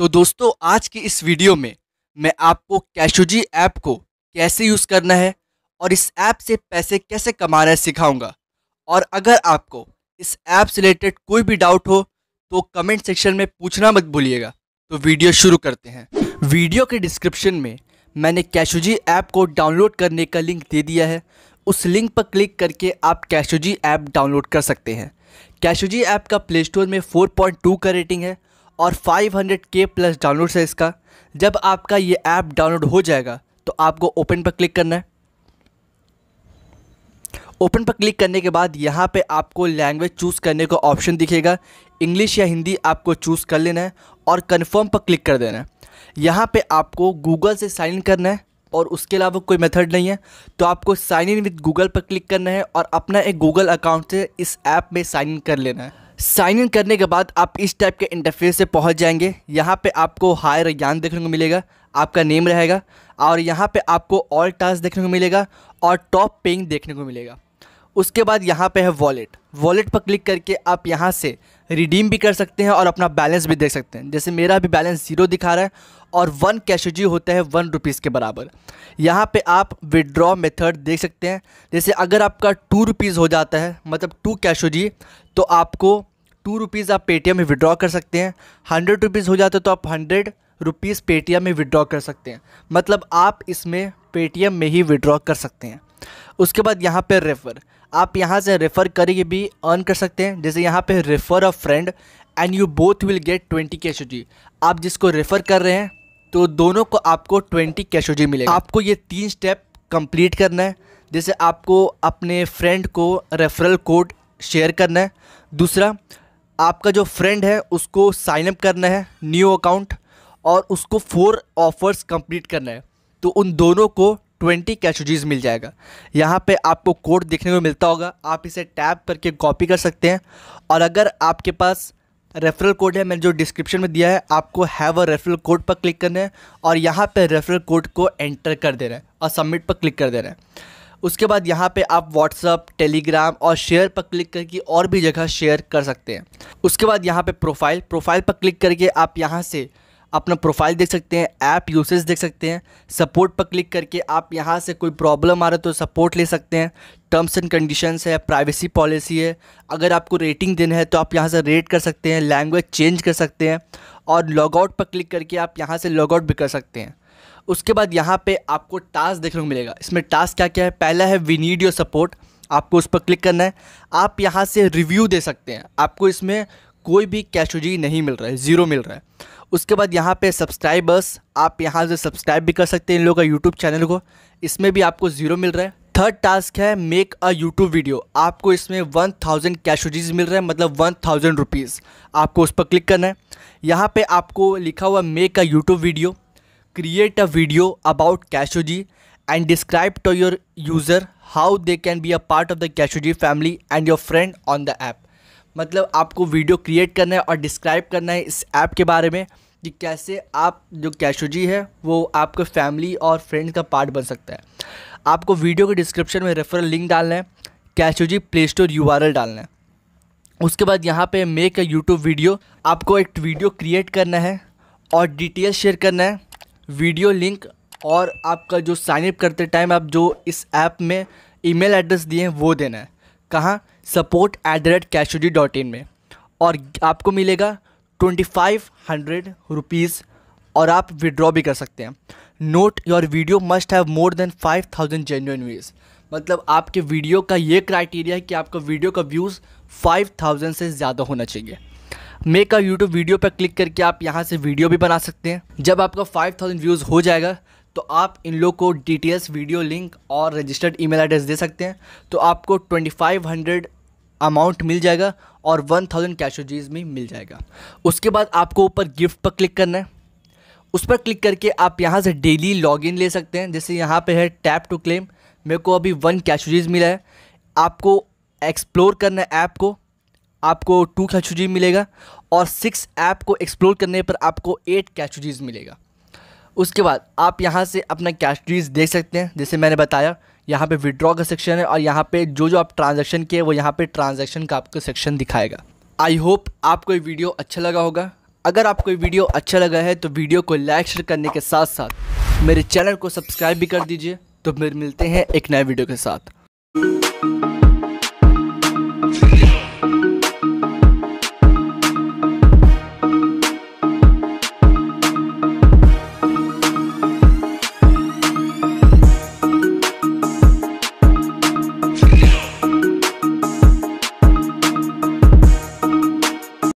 तो दोस्तों आज की इस वीडियो में मैं आपको कैशोजी ऐप को कैसे यूज़ करना है और इस ऐप से पैसे कैसे कमाना है सिखाऊंगा और अगर आपको इस ऐप से रिलेटेड कोई भी डाउट हो तो कमेंट सेक्शन में पूछना मत भूलिएगा तो वीडियो शुरू करते हैं वीडियो के डिस्क्रिप्शन में मैंने कैशोजी ऐप को डाउनलोड करने का लिंक दे दिया है उस लिंक पर क्लिक करके आप कैशोजी ऐप डाउनलोड कर सकते हैं कैशोजी ऐप का प्ले स्टोर में 4.2 का रेटिंग है और 500k प्लस डाउनलोड्स है इसका जब आपका ये ऐप डाउनलोड हो जाएगा तो आपको ओपन पर क्लिक करना है ओपन पर क्लिक करने के बाद यहाँ पे आपको लैंग्वेज चूज़ करने का ऑप्शन दिखेगा इंग्लिश या हिंदी आपको चूज़ कर लेना है और कन्फर्म पर क्लिक कर देना है यहाँ पे आपको गूगल से साइन इन करना है और उसके अलावा कोई मेथड नहीं है तो आपको साइन इन विद गूगल पर क्लिक करना है और अपना एक गूगल अकाउंट से इस ऐप में साइन इन कर लेना है साइन इन करने के बाद आप इस टाइप के इंटरफेस से पहुंच जाएंगे यहाँ पे आपको हायर ज्ञान देखने को मिलेगा आपका नेम रहेगा और यहाँ पे आपको ऑल टास्क देखने को मिलेगा और टॉप पेइंग देखने को मिलेगा उसके बाद यहाँ पे है वॉलेट वॉलेट पर क्लिक करके आप यहाँ से रिडीम भी कर सकते हैं और अपना बैलेंस भी देख सकते हैं जैसे मेरा भी बैलेंस ज़ीरो दिखा रहा है और वन कैशोजी होता है वन रुपीज़ के बराबर यहाँ पे आप विड्रॉ मेथड देख सकते हैं जैसे अगर आपका टू रुपीज़ हो जाता है मतलब टू कैशोजी तो आपको टू रुपीज़ आप पेटीएम में विड्रॉ कर सकते हैं हंड्रेड रुपीज़ हो जाते तो आप हंड्रेड रुपीज़ पेटीएम में विड्रॉ कर सकते हैं मतलब आप इसमें पेटीएम में ही विड्रॉ कर सकते हैं उसके बाद यहाँ पर रेफ़र आप यहाँ से रेफ़र करके भी अर्न कर सकते हैं जैसे यहाँ पर refer a friend and you both will get twenty cash जी आप जिसको रेफ़र कर रहे हैं तो दोनों को आपको ट्वेंटी कैश जी मिलेगा आपको ये तीन स्टेप कंप्लीट करना है जैसे आपको अपने फ्रेंड को रेफरल कोड शेयर करना है दूसरा आपका जो फ्रेंड है उसको साइनअप करना है न्यू अकाउंट और उसको फोर ऑफर्स कंप्लीट करना है तो उन दोनों को ट्वेंटी कैशोजीज मिल जाएगा यहाँ पे आपको कोड देखने को मिलता होगा आप इसे टैप करके कॉपी कर सकते हैं और अगर आपके पास रेफरल कोड है मैंने जो डिस्क्रिप्शन में दिया है आपको हैव अ रेफरल कोड पर क्लिक करना है और यहाँ पे रेफरल कोड को एंटर कर देना है और सबमिट पर क्लिक कर देना है उसके बाद यहाँ पे आप व्हाट्सअप टेलीग्राम और शेयर पर क्लिक करके और भी जगह शेयर कर सकते हैं उसके बाद यहाँ पे प्रोफाइल प्रोफाइल पर क्लिक करके आप यहाँ से अपना प्रोफाइल देख सकते हैं ऐप यूसेज देख सकते हैं सपोर्ट पर क्लिक करके आप यहाँ से कोई प्रॉब्लम आ रहा है तो सपोर्ट ले सकते हैं टर्म्स एंड कंडीशंस है प्राइवेसी पॉलिसी है अगर आपको रेटिंग देना है तो आप यहाँ से रेट कर सकते हैं लैंग्वेज चेंज कर सकते हैं और लॉगआउट पर क्लिक करके आप यहाँ से लॉगआउट भी कर सकते हैं उसके बाद यहाँ पे आपको टास्क देखने को मिलेगा इसमें टास्क क्या क्या है पहला है वी नीड योर सपोर्ट आपको उस पर क्लिक करना है आप यहाँ से रिव्यू दे सकते हैं आपको इसमें कोई भी कैशोजी नहीं मिल रहा है ज़ीरो मिल रहा है उसके बाद यहाँ पे सब्सक्राइबर्स आप यहाँ से सब्सक्राइब भी कर सकते हैं इन लोगों का यूट्यूब चैनल को इसमें भी आपको ज़ीरो मिल रहा है थर्ड टास्क है मेक अ यूट्यूब वीडियो आपको इसमें वन थाउजेंड कैशोजीज मिल रहे हैं मतलब वन थाउजेंड रुपीज़ आपको उस पर क्लिक करना है यहाँ पे आपको लिखा हुआ make a YouTube video create a video about Cash.og and describe to your user how they can be a part of the Cash.og family and your friend on the app मतलब आपको video create करना है और describe करना है इस app के बारे में कि कैसे आप जो कैशोजी है वो आपके फैमिली और फ्रेंड का पार्ट बन सकता है आपको वीडियो के डिस्क्रिप्शन में रेफरल लिंक डालना है कैशोजी प्ले स्टोर यू डालना है उसके बाद यहाँ पे मेक अ यूट्यूब वीडियो आपको एक वीडियो क्रिएट करना है और डिटेल शेयर करना है वीडियो लिंक और आपका जो साइनअप करते टाइम आप जो इस ऐप में ईमेल एड्रेस दिए हैं वो देना है कहाँ support at the rate cash D dot in में और आपको मिलेगा ट्वेंटी फाइव हंड्रेड रुपीज़ और आप विड्रॉ भी कर सकते हैं note your video must have more than five thousand genuine views मतलब आपके वीडियो का ये क्राइटेरिया है कि आपका वीडियो का व्यूज़ फाइव थाउजेंड से ज़्यादा होना चाहिए मेक अ यूट्यूब वीडियो पर क्लिक करके आप यहाँ से वीडियो भी बना सकते हैं जब आपका फाइव थाउजेंड व्यूज़ हो जाएगा तो आप इन लोग को डिटेल्स वीडियो लिंक और रजिस्टर्ड ईमेल एड्रेस दे सकते हैं तो आपको ट्वेंटी फाइव हंड्रेड अमाउंट मिल जाएगा और वन थाउजेंड कैशोजीज में मिल जाएगा उसके बाद आपको ऊपर गिफ्ट पर क्लिक करना है उस पर क्लिक करके आप यहाँ से डेली लॉगिन ले सकते हैं जैसे यहाँ पे है टैप टू क्लेम मेरे को अभी वन कैशोजीज मिला है आपको एक्सप्लोर करना है ऐप को आपको टू कैचुजी मिलेगा और सिक्स ऐप को एक्सप्लोर करने पर आपको एट कैचुजीज मिलेगा उसके बाद आप यहाँ से अपना कैचुजीज देख सकते हैं जैसे मैंने बताया यहाँ पे विड्रॉ का सेक्शन है और यहाँ पे जो जो आप ट्रांजैक्शन किए वो यहाँ पे ट्रांजैक्शन का आपको सेक्शन दिखाएगा आई होप आपको ये वीडियो अच्छा लगा होगा अगर आपको ये वीडियो अच्छा लगा है तो वीडियो को लाइक शेयर करने के साथ साथ मेरे चैनल को सब्सक्राइब भी कर दीजिए तो फिर मिलते हैं एक नए वीडियो के साथ